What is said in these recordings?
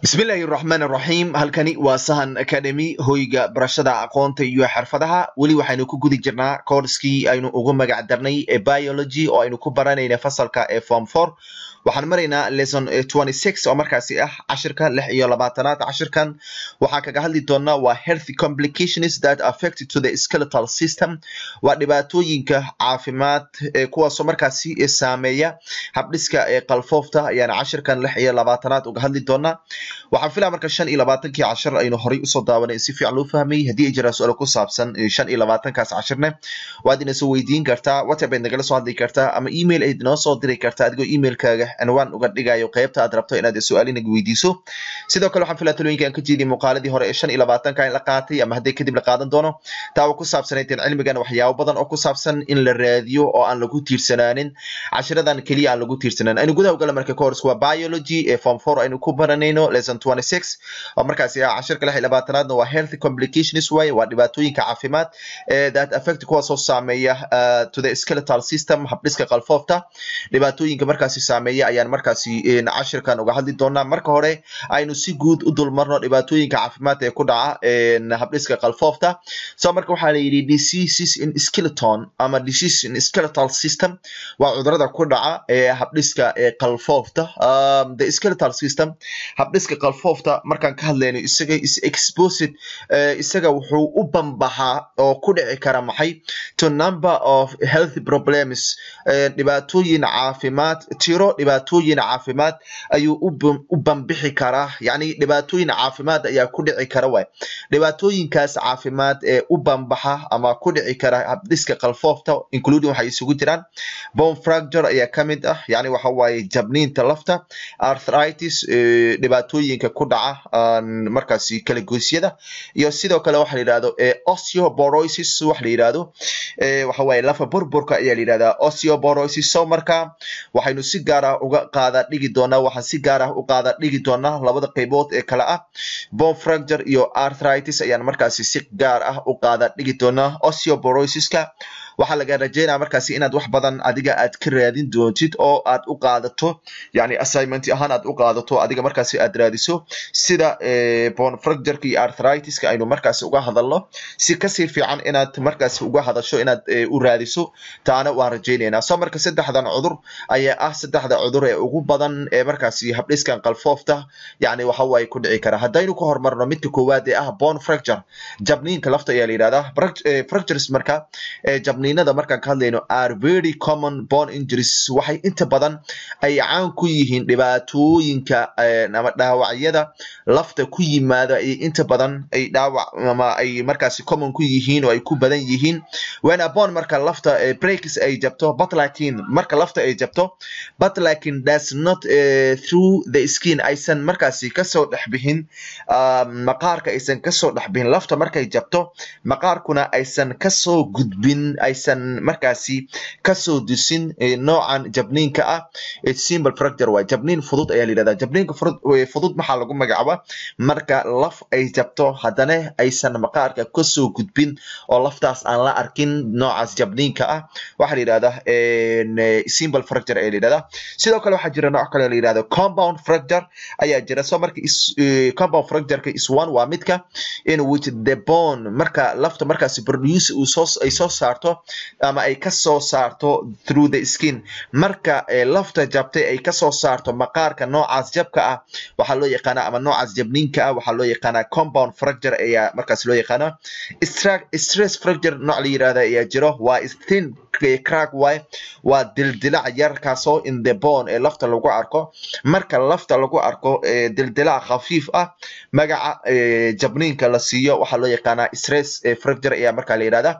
bismillaahi raxmaan raxiim halkani waa sahan academy hoyga barashada aqoonta iyo xirfadaha weli waxaynu ku gudi jirnaa koorskii aynu ugu magac darnay ee biology oo aynu ku baranayna fasalka ee form for waxaan maraynaa lesson eh, oo markaasi ah cashirka lix iyo labaatanaad cashirkan waxaa kaga hadli doonaa waa healthy complications that affect to the skeletal system waa dhibaatooyinka caafimaad ee eh, kuwaasoo markaasi eh, saameeya habdhiska ee qalfoofta ayaan cashirkan lix iyo labaatanaad uga hadli doonaa waxaan filaa marka shan iyo labaatankii cashir aynu horey usoo daawanay si fiican loo fahmayy haddii ay jiraan su-aal ku saabsan eh, shan iyo labaatankaas cashirne waad ina weydiin kartaa whatsapp aad nagala soo hadli kartaa ama email aad inoo soo diri kartaa adigoo emailkaaga anwaan uga dhigayo qeybta aad rabto inaad su-aalinaga weydiiso sidoo kale waxaan filaa talooyinka aan ka jeediye muuqaaladii hore ee shan iyo labaatanka in la qaatay ama haddii kadib la qaadan doono taawa ku saabsanayd cilmigan waxyaabo badan oo ku saabsan in la raadiyo oo aan lagu tiirsanaanin cashiradan keliya aan lagu tiirsanaanin aynu gudaha ugala marka ka hor isku waa biology ee form four aynu ku baranayno oo markaasi cashirka lix labaatanaadna waa health complications way waa dhibaatooyinka caafimaad ee eh, that affect kuwaasoo saameeya eh, to the skeletal system habdhiska qalfoofta dhibaatooyinka markaasi saameeya ayaan markaasi cashirkan uga hadli doonaa marka hore aynu si guud u dulmarno dhibaatooyinka caafimaad ee ku dhaca habdhiska qalfoofta so marka waxaa la yidhi diseases in skeleton ama diseases in skeletal system waa cudurada ku dhaca ee eh, habdhiska qalfoofta um, the skeletal system habdhiska qoyska kalfoofta markaan ka hadlayno isaga is exposed isaga wuxuu u bambaxaa oo ku dhici kara maxay to number of health problems dhibaatooyin caafimaad tiro dhibaatooyin caafimaad ayuu u bambixi karaa yacni dhibaatooyin caafimaad ayaa ku dhici kara waay dhibaatooyinkaas caafimaad ee u bambaxa ama ku dhici kara habdhiska kalfoofta including waxay isugu jiraan bone fracture ayaa ka mid ah yacni waxa waaye jabniinta lafta arthritis dhibaatooyin dhacdooyinka ku dhaca markaasi kalagoysyada iyo sidoo kale waxa layidhahdo eh, osteoborosis waxa layidhahdo eh, waxa waaye lafa burburka ayaa la yidhahdaa osteoborosis so marka waxaynu si gaar ah uga qaada dhigi doonaa waxaan si gaar ah u qaada dhigi doonaa labada qaybood ee kale ah bone fracture iyo arthritis ayaan markaasi si gaar ah u qaada dhigi doonaa osteoborosiska waxaa laga rajaynaya markaasi inaad wax badan adiga aad ka raadin doontid oo aad u qaadato yani assignment ahaan aad u qaadato adiga markaasi aad raadiso sida eh, bonfracturka iyo arthritis aynu markaasi uga hadalno si kasii fiican inaad markaasi uga hadasho inaad eh, u raadiso taana waan rajaynaynaa soo marka saddexdan cudur ayaa ah saddexda cudur ee ugu badan ee markaasi habdhiskan qalfoofta yani waxawaay ku dhici kara haddaynu ka hormarno midka koowaad ee ah bon jabniinka lafta ayaa la yidhahdaa eh, fractures marka jabniin qaniinada markaan ka hadlayno are common born injuries waxay inta badan ay caan ku yihiin dhibaatooyinka eh, ama dhaawacyada lafta ku yimaada ay inta badan ay dhaawac ama ay markaasi common ku yihiin oo ay ku badan yihiin when abon marka lafta eh, breaks ay jabto but lakin marka lafta ay jabto but lakin does not eh, through the skin aysan markaasi kasoo dhex bixin ah, maqaarka aysan kasoo dhex bixin lafta markay jabto maqaarkuna aysan kasoo gudbin aysan markaasi kasoo disin e, noocan jabniinka ah simple fracture waa jabniin fudud ayaa la jabniinka e, fudud maxaa lagu magacaaba marka laf ay jabto haddana aysan maqaarka kasoo gudbin oo laftaas aan la arkin noocaas jabniinka ah waxaa la yidhahdaa simple fracture e, ayaa la sidoo kale waxaa jira nooc kale la yidhahdo compound fracture ayaa jira so marka compound fractureka is one waa midka in which the bone marka lafta markaas produce ay soo saarto ama ay kasoo saarto through the skin marka eh, lafta jabtay ay kasoo saarto maqaarka noocaas jabka ah waxaa loo yaqaana ama noocaas jabniinka ah waxaa loo yaqaanaa compound fracture ayaa markaas loo yaqaana stress fracture nooc la yirahda ayaa jiro waa thin weekday cragwy waa dildilac yar kaasoo indebon ee lafta lagu arko marka lafta lagu arko dildilac khafiif ah magaca jabniinka la siiyo waxaa loo yaqaanaa stress fracture ayaa markaa la yidhahdaa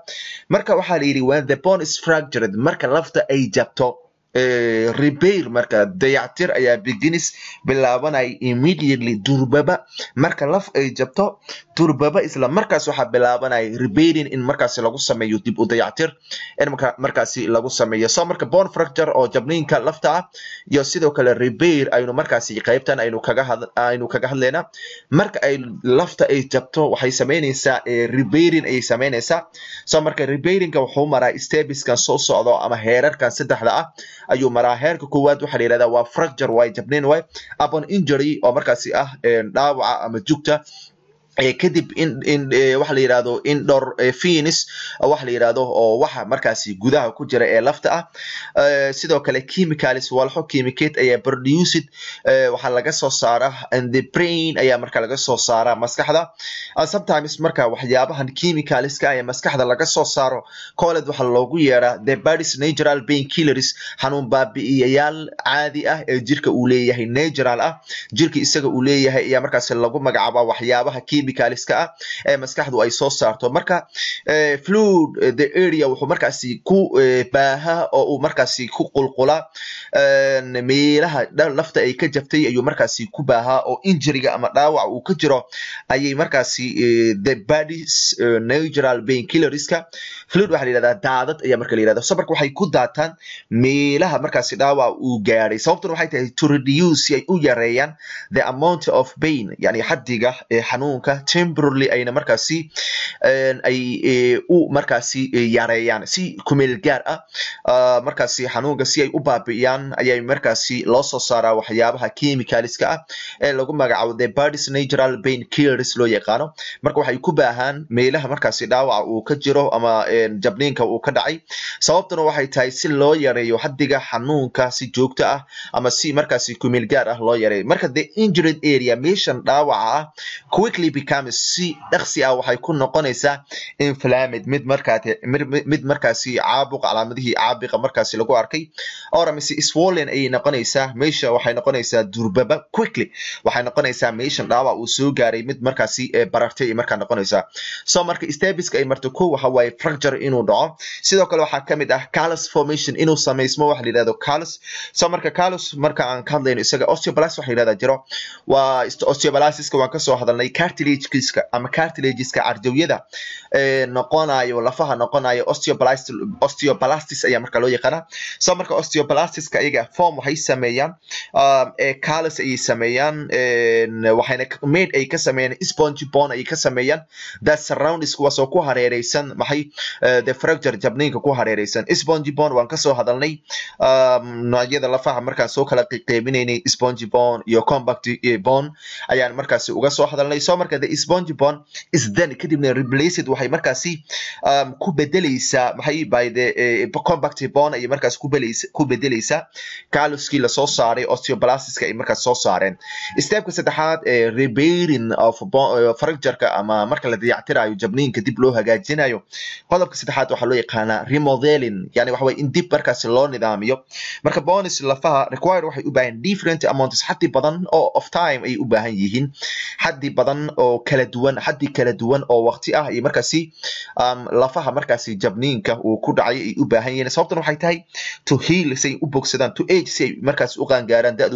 marka waxaa la yidhi when the bone is fractured marka lafta ay jabto Eh, repair marka dayactir ayaa beginis bilaabanaya immediately durbaba marka laf ay jabto durbaba isla markaas waxaa bilaabanaya repairing in markaas lagu sameeyo dib u dayactir in markaasi lagu sameeyo so marka bon fracture oo jabniinka lafta ah iyo sidoo kale repair aynu markaasi qaybtan aynu kaga hadlayna marka ay lafta ay jabto waxay samaynaysaa eh, repairing ayay samaynaysaa so marka repairingka wuxuu maraa stebiskan soo socdo ama heerarkan saddexda ah ayuu maraa heerka koowaad waxaa la waa fracture waay jabnin waay upon injury oo markaasi ah dhaawaca ama jugta Eh, kadib eh, waxa la yidhahdo indhor eh, finis waxa la yidhahdo oo waxa markaasi gudaha ku jira ee lafta ah sidoo kale chemicalis walxo chemicate ayaa produced waxaa laga soo saara and the brain ayaa marka laga soo saara maskaxda ah, sometimes marka waxyaabahan chemicaliska ee maskaxda laga soo saaro colled waxaa loogu yeeraa the badis natural bain killers xanuun baabi'iyayaal caadi ah ee jirka uu leeyahay natural ah jirka isaga uu leeyahay ayaa markaasi lagu magacaabaa waxyaabaha chemic chemicalska ah ee maskaxdu ay soo saarto marka eh, fluid eh, the area wuxuu markaasi ku eh, baaha oo uu markaasi ku qulqula meelaha lafta ay ka jabtay ayuu markaasi ku baahaa oo injuriga ama dhaawac uu ka jiro ayay markaasi the badys natural bainkillerska fluid waxa la yihahdaa daadad ayaa marka la yihahda so marka waxay ku daataan meelaha markaasi dhaawac uu gaadhay sababtuna waxay tahay to reduce si ay u yareeyaan the amount of pain yani xaddiga ee xanuunka hujumka timberley ayna markaasi ay e, u markaasi e, yareeyaan si kumeel gaar ah markaasi xanuunka si ay u baabi'iyaan ayaa markaasi loo soo saaraa waxyaabaha chemicalska ah ee lagu magacaabo the bardis natural bain killers loo yaqaano marka waxay ku baahaan meelaha markaasi dhaawaca uu ka jiro ama jabniinka uu ka dhacay sababtuna waxay tahay si loo yareeyo xaddiga xanuunka si joogto ah ama si markaasi kumeel gaar ah loo yareeyo marka the injured area meeshan dhaawaca ah quickly become si dhaksi ah waxay ku noqonaysaa inflamed mid mid markaasi caabuq calaamadihii caabiqa markaasi lagu arkay or mise swollen ayay noqonaysaa meesha waxay noqonaysaa durbaba quickly waxay noqonaysaa meeshan dhaawac uu soo gaaray mid markaasi eh, barartay ay markaa noqonaysaa so marka stabiska ay marto ko waxa waaye fracture inuu dhaco sidoo kale waxaa kamid ah calus formation inuu samaysmo waxa la yidhahdo calus so marka calus marka aan ka hadlayno isaga osteobalas waxa la yidhahdaa jiro waa osteobalasis waan kasoo hadalnay cartil cartilagiska ama cartilagiska carjawyada eh, noqonayo lafaha noqonayo osteobalastis ayaa marka loo yaqaana so marka osteobalastiska ayaga form waxay sameeyaan ah, eh, calis ayay sameeyaan eh, waxayna made ay ka sameeyaan spongy bone ay ka sameeyaan that surroundings kuwaasoo ku hareereysan maxay the fracture jabniinka ku hareereysan spongy bone waan kasoo hadalnay ah, noocyada lafaha markaan soo kala qeybineynay spongy bone iyo compact bone ayaan markaasi uga soo hadalnay so marka leedahay spongibon isden kadibna replaced waxay markaasi um, ku bedelaysaa maxay by the eh, compact bond ayay markaas ku bedelaysaa carloskii lasoo saaray osteoblasiska ay markaas soo saareen steebka saddexaad ee eh, rebairin of eh, fractureka ama marka la dayactirayo jabniinka dib loo hagaajinayo qodobka saddexaad waxaa loo yaqaanaa remodeling yani waxa weye in dib markaasi loo nidaamiyo marka bonis lafaha require waxay u baahan different amounts xaddi badan oo of time ayay u baahan yihiin xaddi badan oo oo kala duwan xaddi kala duwan oo wakti ah iyo markaasi um, lafaha markaasi jabniinka uu ku dhacay ay u baahan yihiin sababtan waxay tahay to heal si ay u bogsadaan to age si ay markaas u qaangaaraan da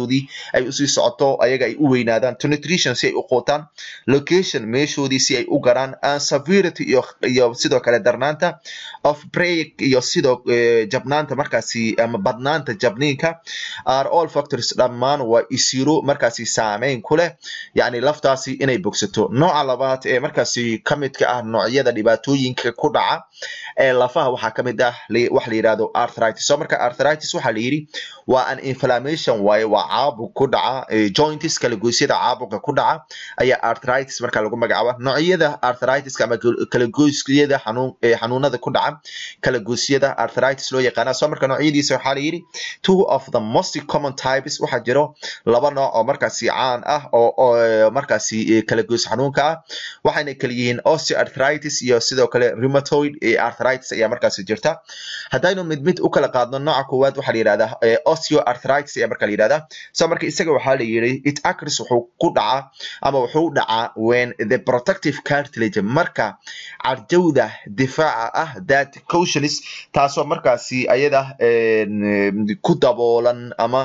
ay usii socoto ayaga ay u weynaadaan to nutrition si ay u qootaan location meeshoodii si ay u garaan and severity iyo iyo sidoo kale darnaanta of break iyo sidoo eh, jabnaanta markaasi ama um, badnaanta jabniinka are all factors dhammaan waa isiro markaasi saameyn ku leh yacni laftaasi inay bogsato jirto nooca labaad ee markaasi ka ka ah noocyada dhibaatooyinka ku dhaca ee lafaha waxaa ka mid ah wax la yidhahdo arthritis so marka arthritis waxaa la yidhi waa an inflammation waaye waa caabuq ku dhaca jointis kalagoysyada caabuqa ku dhaca ayaa arthritis marka lagu magacaaba noocyada arthritis ama kalagoysyada xanuunada ku dhaca kalagoysyada arthritis loo yaqaana so marka noocyadiisa waxaa la yidhi two of the most common types waxaa jiro laba nooc oo markaasi caan ah oo markaasi kalagoys xanuunka ah waxayna kala yihiin osteoarthritis iyo sidoo kale rheumatoid arthritis ayaa markaas jirta haddaynu mid mid u kala qaadno nooca koowaad waxaa la yidhahdaa osteoarthritis ayaa marka la yidhahdaa soo marka isaga waxaa la yidhi it acris wuxuu ku dhacaa ama wuxuu dhacaa when the protective cartilage marka carjowda difaaca ah that cautionis taasoo markaasi ayada ku daboolan ama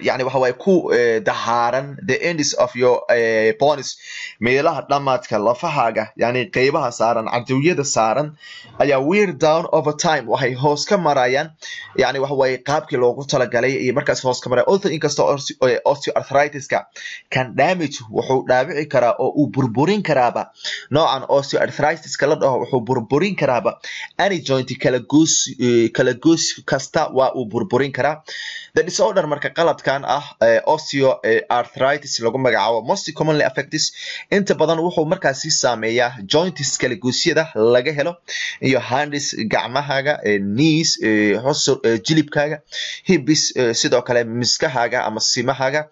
yani waxa waaye ku eh, dahaaran the endis of your eh, bonis meelaha dhamaadka lafahaaga yani qeybaha saaran cadowiyada saaran ayaa weir down over time waxay hoos ka marayaan yani waxawaaye qaabkii loogu talagalay iyo markaas hoos ka maraya other inkasta eh, osteoarthritiska can damage wuxuu dhaabici karaa oo uu burburin karaaba noocan osteoarthritiska la dhaho wuxuu burburin karaaba any joint kala goos kala goos kasta waa uu burburin karaa the disorder marka qaladkan ah osio arthritis lagu magacaabo most commonly affectis inta badan wuxuu markaasi saameeyaa jointis kale guusyada laga helo iyo handis gacmahaaga niis jilibkaaga hibis sidoo kale miskahaaga ama simahaaga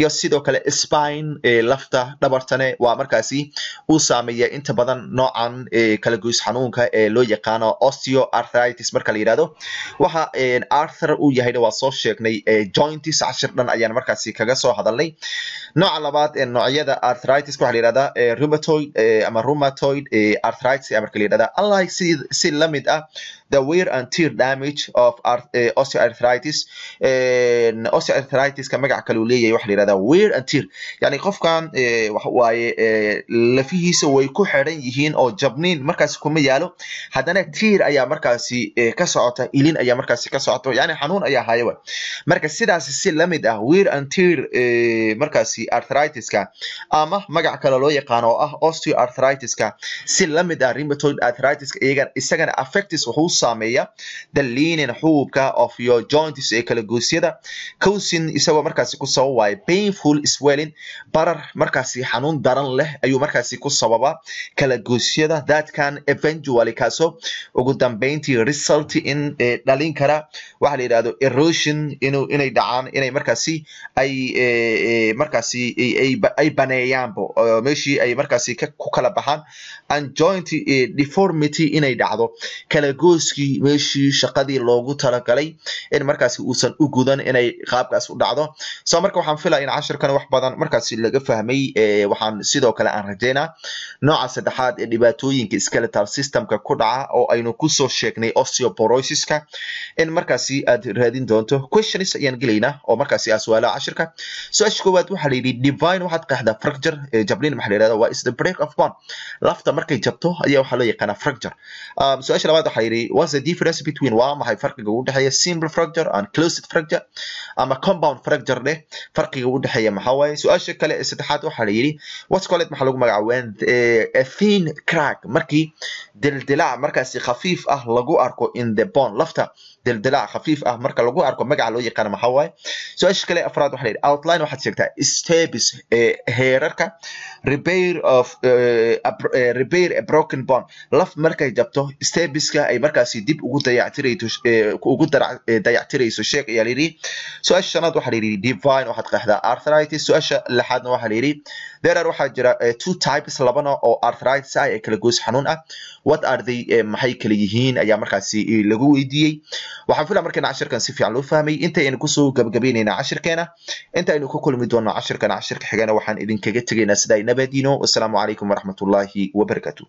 iyo sidoo kale spine lafta dhabartane waa markaasi uu saameeya inta badan noocan kala guus xanuunka ee loo yaqaano osio arthritis marka la yirahdo waxa arthur uu yahayna waa soo sheegnay hadalnay joints cashir dhan ayaan markaasi kaga soo hadalnay nooca labaad noocyada arthritis waxa la yidhahdaa ama rheumatoid arthritis ayaa marka la yidhahdaa unlike si si la ah the wear and tear damage of osteoarthritis osteoarthritiska magac kaleu leeyahay waxa la wear and tear yani qofkan waxa lafihiisa way ku xidhan yihiin oo jabniin markaasi kuma yaalo haddana tiir ayaa markaasi ka socota ilin ayaa markaasi ka socota yani xanuun ayaa haya marka sidaas si lamid ah wiir antir eh, markaasi arthritis ama magac kale loo yaqaan oo ah osteoarthritis-ka si lamid ah rheumatoid arthritis isagana affectis wuxuu saameeya daliinin xuubka of your joints ee kala goosyada cousin isagoo markaasi ku sabab waayo painful swelling barar markaasi xanuun daran leh ayuu markaasi ku sababa kala goosyada dadkan eventually kaasoo ugu dambeyntii result in eh, dhalin kara waxaa la yidhahdo erosion inay dhacaan inay markaasi ay e, e, markaasi ay baneeyaanbo meeshii ay markaasi ku kala baxaan anjoint e, deformity inay dhacdo kalagooskii meeshii shaqadii loogu talagalay in markaasi uusan u gudan inay qaabkaas u dhacdo so marka waxaan filaa in cashirkan wax badan markaasi laga fahmay waxaan sidoo kale aan rajaynaa nooca saddexaad ee dhibaatooyinka skeletal systemka ku dhaca oo aynu kusoo sheegnay osteoporoisiska in markaasi aad raadin doonto tennis ayaan gelaynaa oo markaasi ah su-aalaha cashirka su-aasha koowaad waxaa layidhi divine waxaad qeexdaa fracture jablin waxaa layihahda waa is the break of bone lafta markay jabto ayaa waxaa loo yaqaanaa fracture su-aasha labaad waxaa yidhi what's the difference between waa maxay farqiga u dhexeeya simple fracture and closed fracture ama compound fracture leh farqiga u dhexeeya maxaa waaye su-aasha kale ee saddexaad waxaa layidhi what's called maxaa lagu magacaabeen a thin crack markii dildilaac markaasi khafiif ah lagu arko in the bone lafta dildilaac khafiif ah marka lagu arko magaca loo yaqaana maxaa waaye su-aasha kale afraad waxa la yidhi outline waxaad sheegtaa stabis heerarka repair of repair a broken bond laf markay jabto stabiska ay markaasi dib ugu dayactirayto ugu dayactirayso sheeg ayaa la yidhi su-aasha shanaad waxa la yidhi divine waxaad qeexdaa arthritis su-aasha lixaadna waxa la yidhi there are waxaa jira two types labana oo arthritis ah ee kala goos xanuun ah what are they maxay kala yihiin ayaa markaasi lagu weydiiyey waxaan filaa markana cashirkan si fiican loo fahmay inta aynu kusoo gabagabaynayna cashirkeena inta aynu ku kulmi doono cashirkan cashirka xigana waxaan idinkaga tegaynaa sidaa nabadiino wasalaamu calaykum waraxmatullaahi wabarakaatu